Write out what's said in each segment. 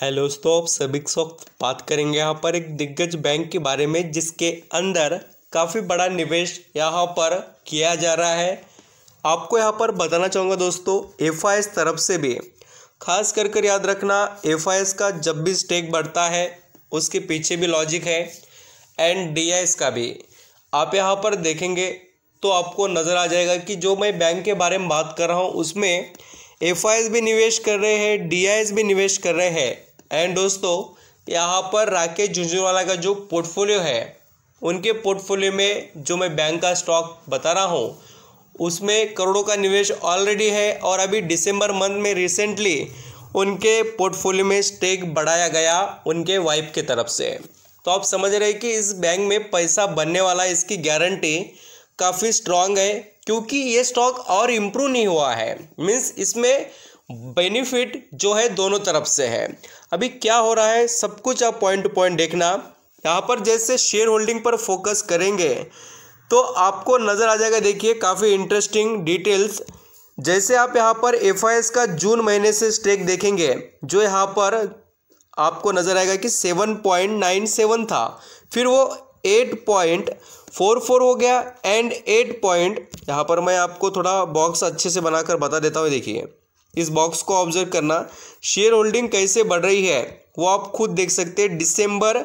hello दोस्तों आप सभी वक्त बात करेंगे यहाँ पर एक दिग्गज बैंक के बारे में जिसके अंदर काफ़ी बड़ा निवेश यहाँ पर किया जा रहा है आपको यहाँ पर बताना चाहूँगा दोस्तों एफ तरफ से भी खास कर कर याद रखना एफ का जब भी स्टेक बढ़ता है उसके पीछे भी लॉजिक है एंड डी का भी आप यहाँ पर देखेंगे तो आपको नज़र आ जाएगा कि जो मैं बैंक के बारे में बात कर रहा हूँ उसमें एफ भी निवेश कर रहे हैं डी भी निवेश कर रहे हैं एंड दोस्तों यहाँ पर राकेश झुंझुनवाला का जो पोर्टफोलियो है उनके पोर्टफोलियो में जो मैं बैंक का स्टॉक बता रहा हूँ उसमें करोड़ों का निवेश ऑलरेडी है और अभी दिसंबर मंथ में रिसेंटली उनके पोर्टफोलियो में स्टेक बढ़ाया गया उनके वाइफ की तरफ से तो आप समझ रहे कि इस बैंक में पैसा बनने वाला इसकी गारंटी काफ़ी स्ट्रांग है क्योंकि ये स्टॉक और इम्प्रूव नहीं हुआ है मीन्स इसमें बेनिफिट जो है दोनों तरफ से है अभी क्या हो रहा है सब कुछ आप पॉइंट टू पॉइंट देखना यहाँ पर जैसे शेयर होल्डिंग पर फोकस करेंगे तो आपको नज़र आ जाएगा देखिए काफ़ी इंटरेस्टिंग डिटेल्स जैसे आप यहाँ पर एफ का जून महीने से स्टेक देखेंगे जो यहाँ पर आपको नज़र आएगा कि सेवन पॉइंट नाइन सेवन था फिर वो एट पॉइंट फोर फोर हो गया एंड एट पॉइंट यहाँ पर मैं आपको थोड़ा बॉक्स अच्छे से बनाकर बता देता हूँ देखिए इस बॉक्स को ऑब्जर्व करना शेयर होल्डिंग कैसे बढ़ रही है वो आप खुद देख सकते हैं दिसंबर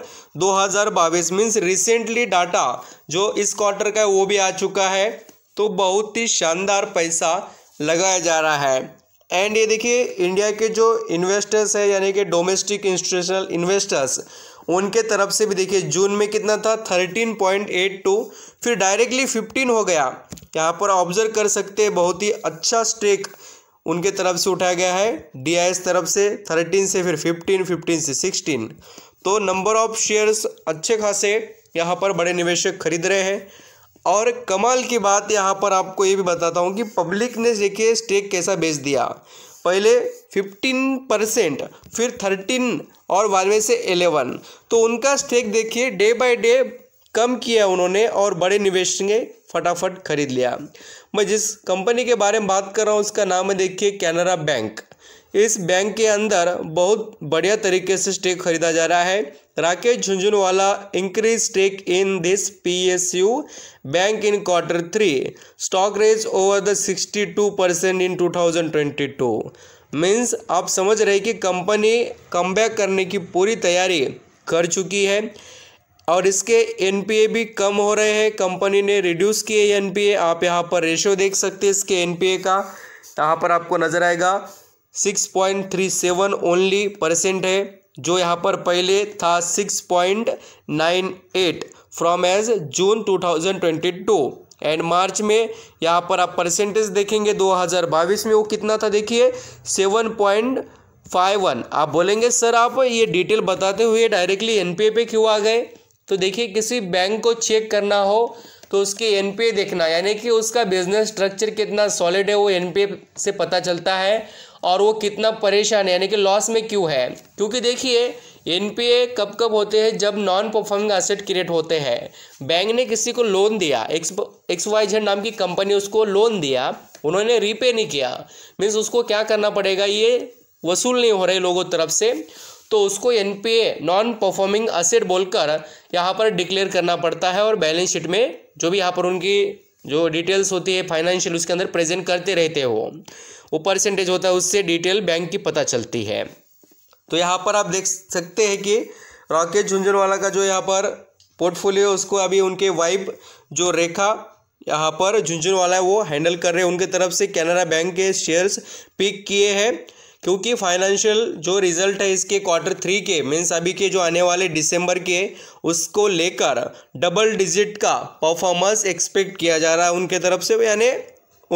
2022 मीन्स रिसेंटली डाटा जो इस क्वार्टर का है वो भी आ चुका है तो बहुत ही शानदार पैसा लगाया जा रहा है एंड ये देखिए इंडिया के जो इन्वेस्टर्स है यानी कि डोमेस्टिक इंस्टीट्यूशनल इन्वेस्टर्स उनके तरफ से भी देखिए जून में कितना था थर्टीन पॉइंट एट टू फिर डायरेक्टली फिफ्टीन हो गया यहाँ पर ऑब्जर्व कर सकते हैं बहुत ही अच्छा स्टेक उनके तरफ से उठाया गया है डी तरफ से थर्टीन से फिर फिफ्टीन फिफ्टीन से सिक्सटीन तो नंबर ऑफ शेयर्स अच्छे खासे यहाँ पर बड़े निवेशक खरीद रहे हैं और कमाल की बात यहाँ पर आपको ये भी बताता हूँ कि पब्लिक ने देखिए स्टेक कैसा बेच दिया पहले फिफ्टीन परसेंट फिर थर्टीन और बारहवें से एलेवन तो उनका स्टेक देखिए डे बाय डे कम किया उन्होंने और बड़े निवेश ने फटाफट खरीद लिया मैं जिस कंपनी के बारे में बात कर रहा हूँ उसका नाम है देखिए कैनरा बैंक इस बैंक के अंदर बहुत बढ़िया तरीके से स्टेक खरीदा जा रहा है Rakesh Jhunjhunwala increase stake in this PSU bank in quarter three stock raise over the sixty two percent in two thousand twenty two means आप समझ रहे कि कंपनी कम करने की पूरी तैयारी कर चुकी है और इसके एन भी कम हो रहे हैं कंपनी ने रिड्यूस किए एनपीए आप यहाँ पर रेशियो देख सकते हैं इसके एन का यहाँ पर आपको नज़र आएगा six point three seven only percent है जो यहाँ पर पहले था six point nine eight from as June two thousand twenty two and March में यहाँ पर आप परसेंटेज देखेंगे दो हज़ार बाईस में वो कितना था देखिए सेवन पॉइंट फाइव वन आप बोलेंगे सर आप ये डिटेल बताते हुए डायरेक्टली एन पे क्यों आ गए तो देखिए किसी बैंक को चेक करना हो तो उसके एन देखना यानी कि उसका बिजनेस स्ट्रक्चर कितना सॉलिड है वो एन से पता चलता है और वो कितना परेशान है यानी कि लॉस में क्यों है क्योंकि देखिए एन कब कब होते हैं जब नॉन परफॉर्मिंग एसेट क्रिएट होते हैं बैंक ने किसी को लोन दिया एक्स एक्स वाई जेड नाम की कंपनी उसको लोन दिया उन्होंने रीपे नहीं किया मीन्स उसको क्या करना पड़ेगा ये वसूल नहीं हो रहे लोगों तरफ से तो उसको एन नॉन परफॉर्मिंग असेट बोलकर यहाँ पर डिक्लेयर करना पड़ता है और बैलेंस शीट में जो भी यहाँ पर उनकी जो डिटेल्स होती है फाइनेंशियल उसके अंदर प्रेजेंट करते रहते हैं वो परसेंटेज होता है उससे डिटेल बैंक की पता चलती है तो यहाँ पर आप देख सकते हैं कि राकेश झुंझुनवाला का जो यहाँ पर पोर्टफोलियो उसको अभी उनके वाइब जो रेखा यहाँ पर झुंझुनवाला है वो हैंडल कर रहे हैं उनके तरफ से कैनरा बैंक के शेयर्स पिक किए हैं क्योंकि फाइनेंशियल जो रिजल्ट है इसके क्वार्टर थ्री के मीन्स अभी के जो आने वाले दिसंबर के उसको लेकर डबल डिजिट का परफॉर्मेंस एक्सपेक्ट किया जा रहा है उनके तरफ से यानी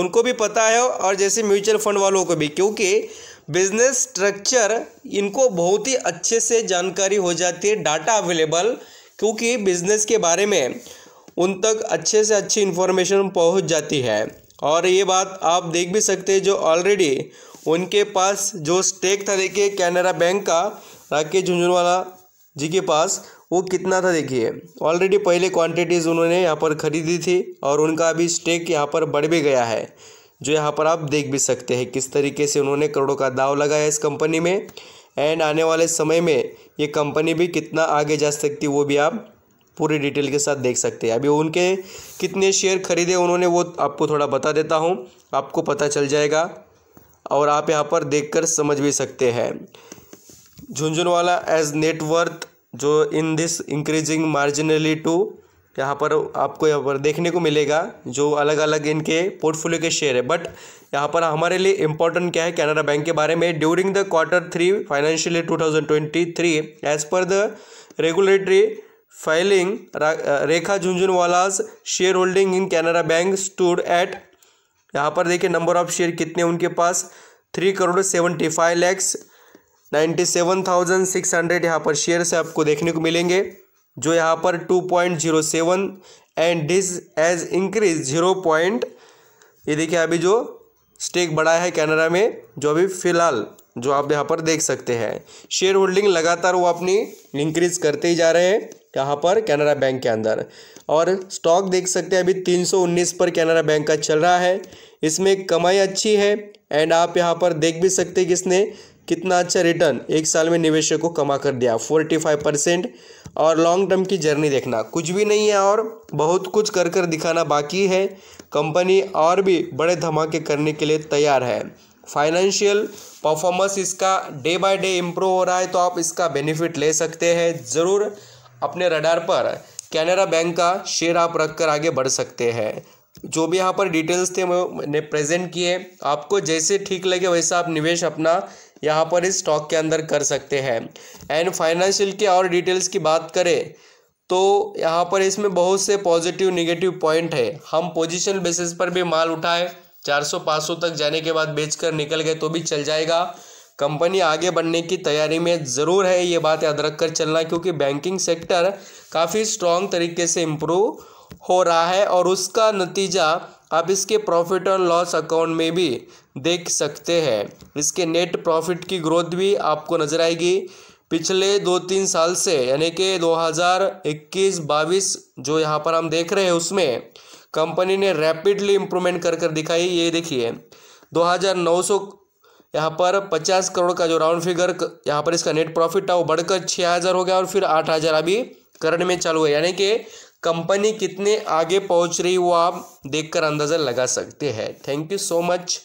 उनको भी पता है और जैसे म्यूचुअल फंड वालों को भी क्योंकि बिजनेस स्ट्रक्चर इनको बहुत ही अच्छे से जानकारी हो जाती है डाटा अवेलेबल क्योंकि बिजनेस के बारे में उन तक अच्छे से अच्छी इन्फॉर्मेशन पहुंच जाती है और ये बात आप देख भी सकते हैं जो ऑलरेडी उनके पास जो स्टेक था देखिए कैनरा बैंक का राकेश झुंझुनवाला जी के पास वो कितना था देखिए ऑलरेडी पहले क्वांटिटीज़ उन्होंने यहाँ पर ख़रीदी थी और उनका अभी स्टेक यहाँ पर बढ़ भी गया है जो यहाँ पर आप देख भी सकते हैं किस तरीके से उन्होंने करोड़ों का दाव लगाया इस कंपनी में एंड आने वाले समय में ये कंपनी भी कितना आगे जा सकती वो भी आप पूरी डिटेल के साथ देख सकते हैं अभी उनके कितने शेयर खरीदे उन्होंने वो आपको थोड़ा बता देता हूँ आपको पता चल जाएगा और आप यहाँ पर देखकर समझ भी सकते हैं झुंझुनवाला एज नेटवर्थ जो in this increasing marginally to यहाँ पर आपको यहाँ पर देखने को मिलेगा जो अलग अलग इनके पोर्टफोलियो के शेयर है बट यहाँ पर हमारे लिए इम्पोर्टेंट क्या है कैनरा बैंक के बारे में during the quarter three financial year two thousand twenty three as per the regulatory filing Rekha Jhunjhunwala's share holding in Canara bank stood at यहाँ पर देखिए नंबर ऑफ शेयर कितने उनके पास three crore seventy five lakhs ninety seven thousand six hundred यहाँ पर से आपको देखने को मिलेंगे जो यहाँ पर two point zero seven and this as increase zero point ये देखिए अभी जो स्टेक बढ़ा है कैनरा में जो अभी फिलहाल जो आप यहाँ पर देख सकते हैं शेयर होल्डिंग लगातार वो अपनी इंक्रीज करते ही जा रहे हैं यहाँ पर कैनरा बैंक के अंदर और स्टॉक देख सकते हैं अभी 319 पर कैनरा बैंक का चल रहा है इसमें कमाई अच्छी है एंड आप यहाँ पर देख भी सकते हैं कि इसने कितना अच्छा रिटर्न एक साल में निवेशक को कमा कर दिया फोर्टी फाइव परसेंट और लॉन्ग टर्म की जर्नी देखना कुछ भी नहीं है और बहुत कुछ कर कर दिखाना बाकी है कंपनी और भी बड़े धमाके करने के लिए तैयार है फाइनेंशियल परफॉर्मेंस इसका डे बाय डे इम्प्रूव हो रहा है तो आप इसका बेनिफिट ले सकते हैं ज़रूर अपने रडार पर कैनरा बैंक का शेयर आप रख कर आगे बढ़ सकते हैं जो भी यहाँ पर डिटेल्स थे मैंने प्रेजेंट किए आपको जैसे ठीक लगे वैसा आप निवेश अपना यहाँ पर इस स्टॉक के अंदर कर सकते हैं एंड फाइनेंशियल के और डिटेल्स की बात करें तो यहाँ पर इसमें बहुत से पॉजिटिव निगेटिव पॉइंट है हम पोजिशन बेसिस पर भी माल उठाए चार सौ तक जाने के बाद बेच निकल गए तो भी चल जाएगा कंपनी आगे बढ़ने की तैयारी में ज़रूर है ये बात याद रख कर चलना क्योंकि बैंकिंग सेक्टर काफ़ी स्ट्रॉन्ग तरीके से इम्प्रूव हो रहा है और उसका नतीजा आप इसके प्रॉफिट और लॉस अकाउंट में भी देख सकते हैं इसके नेट प्रॉफिट की ग्रोथ भी आपको नज़र आएगी पिछले दो तीन साल से यानी कि 2021-22 जो यहाँ पर हम देख रहे हैं उसमें कंपनी ने रैपिडली इम्प्रूवमेंट कर कर दिखाई ये देखिए 2900 यहाँ पर पचास करोड़ का जो राउंड फिगर यहाँ पर इसका नेट प्रॉफिट था वो बढ़कर छः हज़ार हो गया और फिर आठ हज़ार अभी करंट में चालू है यानी कि कंपनी कितने आगे पहुँच रही वो आप देखकर अंदाज़ा लगा सकते हैं थैंक यू सो मच